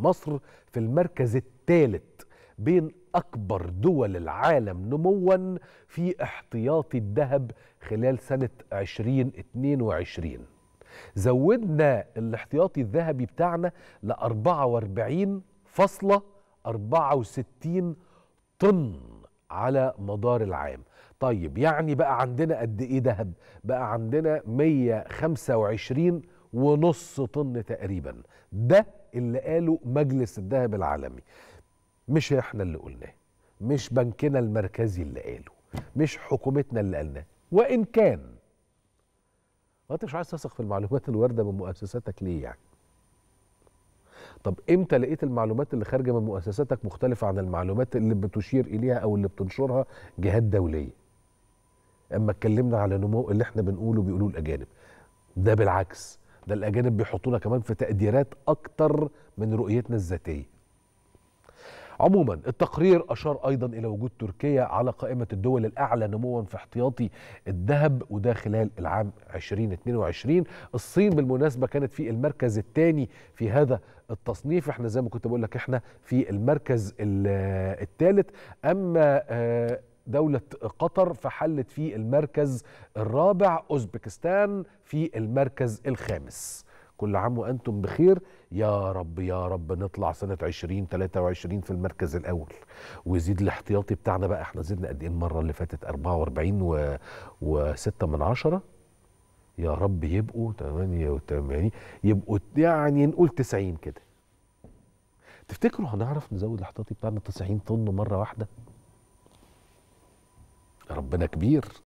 مصر في المركز الثالث بين أكبر دول العالم نموا في احتياطي الذهب خلال سنة 2022 زودنا الاحتياطي الذهبي بتاعنا ل 44.64 طن على مدار العام طيب يعني بقى عندنا قد ايه ذهب بقى عندنا 125 ونص طن تقريبا ده اللي قاله مجلس الذهب العالمي مش احنا اللي قلناه مش بنكنا المركزي اللي قاله مش حكومتنا اللي قالناه وان كان وانت مش عايز تثق في المعلومات الوارده من مؤسساتك ليه يعني طب امتى لقيت المعلومات اللي خارجه من مؤسساتك مختلفه عن المعلومات اللي بتشير اليها او اللي بتنشرها جهات دوليه اما اتكلمنا على نمو اللي احنا بنقوله بيقولوه الاجانب ده بالعكس ده الاجانب بيحطونا كمان في تقديرات اكتر من رؤيتنا الذاتيه عموما التقرير أشار أيضا إلى وجود تركيا على قائمة الدول الأعلى نموا في احتياطي الذهب وده خلال العام 2022 الصين بالمناسبة كانت في المركز الثاني في هذا التصنيف احنا زي ما كنت بقول لك احنا في المركز الثالث أما آه دولة قطر فحلت في المركز الرابع أوزبكستان في المركز الخامس كل عام وأنتم بخير يا رب يا رب نطلع سنة 2023 في المركز الأول ويزيد الاحتياطي بتاعنا بقى احنا زدنا قد إيه المرة اللي فاتت 44 و... و6 من عشرة يا رب يبقوا 88 يبقوا يعني نقول 90 كده تفتكروا هنعرف نزود الاحتياطي بتاعنا 90 طن مرة واحدة؟ ربنا كبير